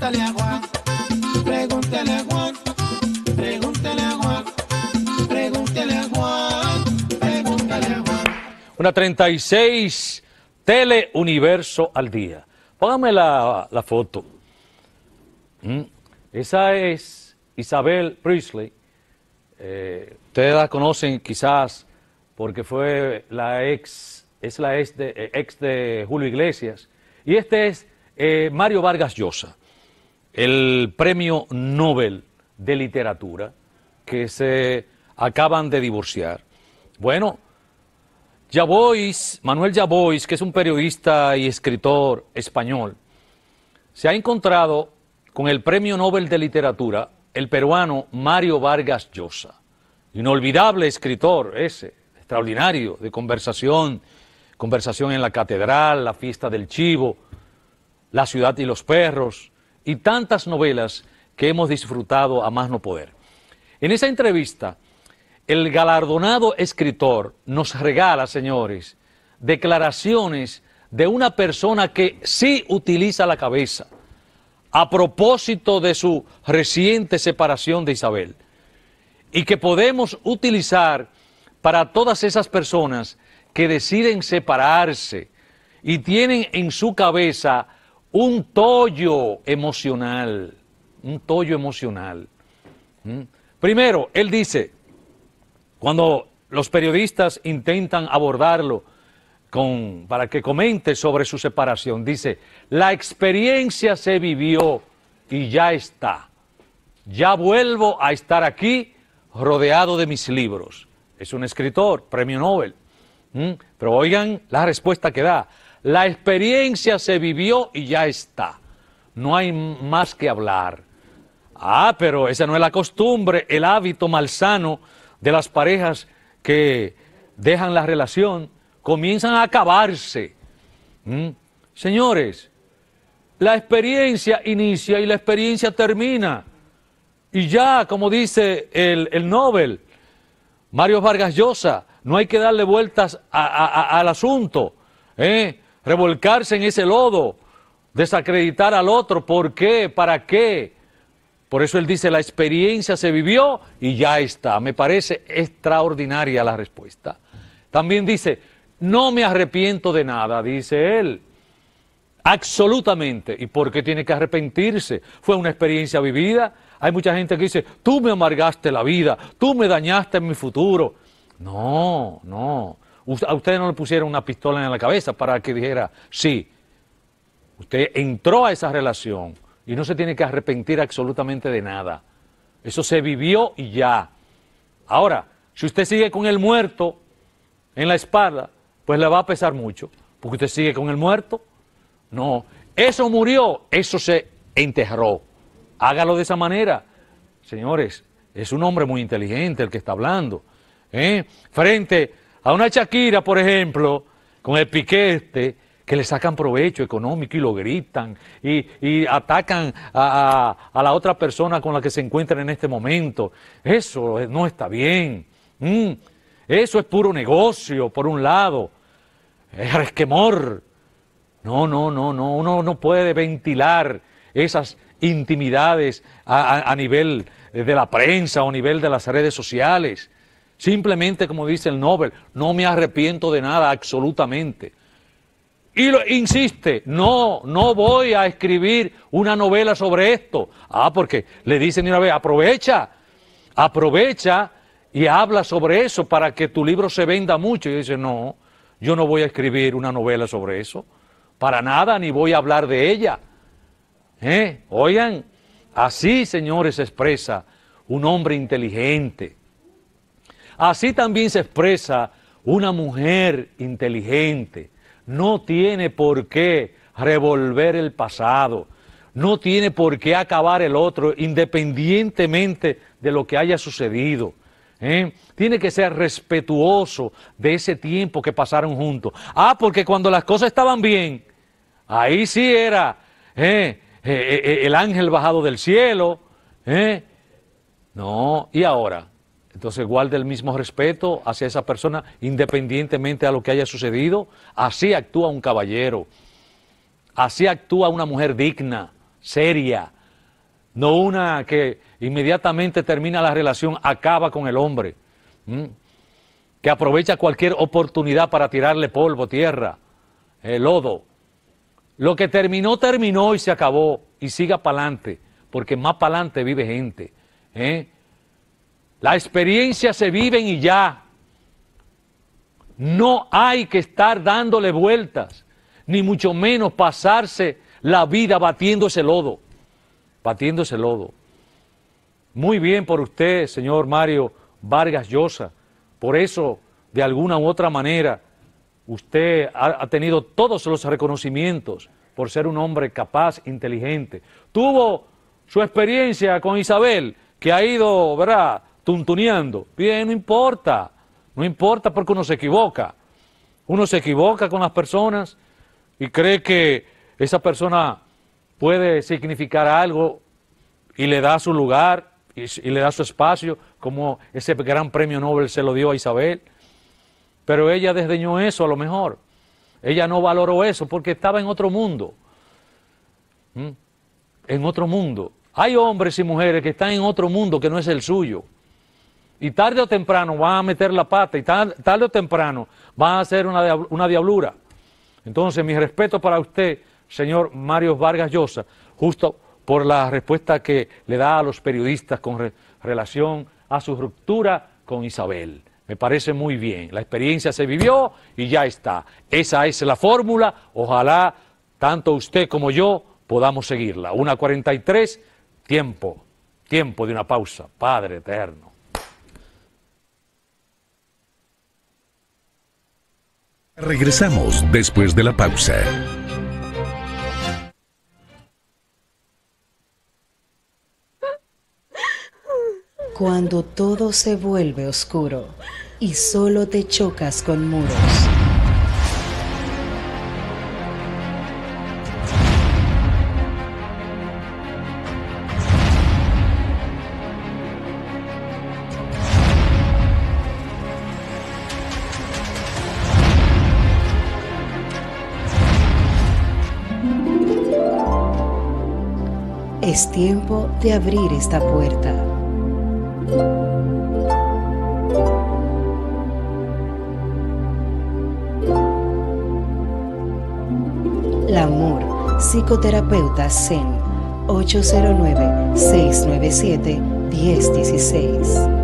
Pregúntale Juan, pregúntale a Juan, pregúntale a Juan, pregúntale a Juan, pregúntale a Una 36 Teleuniverso al día. Póngame la, foto. Mm. Esa es Isabel Priestley. Eh, ustedes la conocen quizás porque fue la ex, es la ex de, eh, ex de Julio Iglesias. Y este es eh, Mario Vargas Llosa el premio Nobel de literatura que se acaban de divorciar. Bueno, Manuel Yabois, que es un periodista y escritor español, se ha encontrado con el premio Nobel de literatura el peruano Mario Vargas Llosa, inolvidable escritor ese, extraordinario, de conversación, conversación en la catedral, la fiesta del chivo, la ciudad y los perros, y tantas novelas que hemos disfrutado a más no poder. En esa entrevista, el galardonado escritor nos regala, señores, declaraciones de una persona que sí utiliza la cabeza a propósito de su reciente separación de Isabel y que podemos utilizar para todas esas personas que deciden separarse y tienen en su cabeza un tollo emocional, un tollo emocional. ¿Mm? Primero, él dice, cuando los periodistas intentan abordarlo para que comente sobre su separación, dice, la experiencia se vivió y ya está. Ya vuelvo a estar aquí rodeado de mis libros. Es un escritor, premio Nobel. ¿Mm? Pero oigan la respuesta que da. La experiencia se vivió y ya está. No hay más que hablar. Ah, pero esa no es la costumbre, el hábito malsano de las parejas que dejan la relación, comienzan a acabarse. ¿Mm? Señores, la experiencia inicia y la experiencia termina. Y ya, como dice el, el Nobel, Mario Vargas Llosa, no hay que darle vueltas al asunto. ¿eh? revolcarse en ese lodo, desacreditar al otro. ¿Por qué? ¿Para qué? Por eso él dice, la experiencia se vivió y ya está. Me parece extraordinaria la respuesta. También dice, no me arrepiento de nada, dice él. Absolutamente. ¿Y por qué tiene que arrepentirse? Fue una experiencia vivida. Hay mucha gente que dice, tú me amargaste la vida, tú me dañaste en mi futuro. No, no a usted no le pusieron una pistola en la cabeza para que dijera, sí, usted entró a esa relación y no se tiene que arrepentir absolutamente de nada. Eso se vivió y ya. Ahora, si usted sigue con el muerto en la espalda, pues le va a pesar mucho, porque usted sigue con el muerto. No, eso murió, eso se enterró. Hágalo de esa manera. Señores, es un hombre muy inteligente el que está hablando. ¿eh? Frente a una Shakira, por ejemplo, con el piquete, que le sacan provecho económico y lo gritan y, atacan a, la otra persona con la que se encuentran en este momento. Eso no está bien. Mm. Eso es puro negocio, por un lado. Es resquemor. No, no, no, no. Uno no puede ventilar esas intimidades a, a nivel de la prensa o a nivel de las redes sociales. Simplemente, como dice el Nobel, no me arrepiento de nada absolutamente. Y insiste, no, no voy a escribir una novela sobre esto. Ah, porque le dicen una vez, aprovecha, aprovecha y habla sobre eso para que tu libro se venda mucho. Y dice, no, yo no voy a escribir una novela sobre eso, para nada, ni voy a hablar de ella. ¿Eh? Oigan, así, señores, expresa un hombre inteligente, Así también se expresa una mujer inteligente. No tiene por qué revolver el pasado, no tiene por qué acabar el otro independientemente de lo que haya sucedido. ¿eh? Tiene que ser respetuoso de ese tiempo que pasaron juntos. Ah, porque cuando las cosas estaban bien, ahí sí era ¿eh? Eh, el ángel bajado del cielo. No, y ahora, entonces guarde el mismo respeto hacia esa persona independientemente a lo que haya sucedido. Así actúa un caballero. Así actúa una mujer digna, seria. No una que inmediatamente termina la relación, acaba con el hombre. Que aprovecha cualquier oportunidad para tirarle polvo, tierra, el eh, lodo. Lo que terminó, terminó y se acabó. Y siga para adelante, porque más para adelante vive gente. ¿eh? La experiencia se en y ya. No hay que estar dándole vueltas, ni mucho menos pasarse la vida batiendo ese lodo, batiendo ese lodo. Muy bien por usted, señor Mario Vargas Llosa. Por eso, de alguna u otra manera, usted ha tenido todos los reconocimientos por ser un hombre capaz, inteligente. Tuvo su experiencia con Isabel, que ha ido, ¿verdad? tuntuneando. Bien, no importa, no importa porque uno se equivoca. Uno se equivoca con las personas y cree que esa persona puede significar algo y le da su lugar y, le da su espacio, como ese gran premio Nobel se lo dio a Isabel. Pero ella desdeñó eso a lo mejor. Ella no valoró eso porque estaba en otro mundo. ¿Mm? En otro mundo. Hay hombres y mujeres que están en otro mundo que no es el suyo. Y tarde o temprano van a meter la pata y tarde, o temprano van a hacer una, diablura. Entonces, mi respeto para usted, señor Mario Vargas Llosa, justo por la respuesta que le da a los periodistas con relación a su ruptura con Isabel. Me parece muy bien. La experiencia se vivió y ya está. Esa es la fórmula. Ojalá tanto usted como yo podamos seguirla. 1.43, tiempo, tiempo de una pausa. Padre eterno. Regresamos después de la pausa. Cuando todo se vuelve oscuro y solo te chocas con muros Es tiempo de abrir esta puerta. Lamur, psicoterapeuta Zen, 809-697-1016.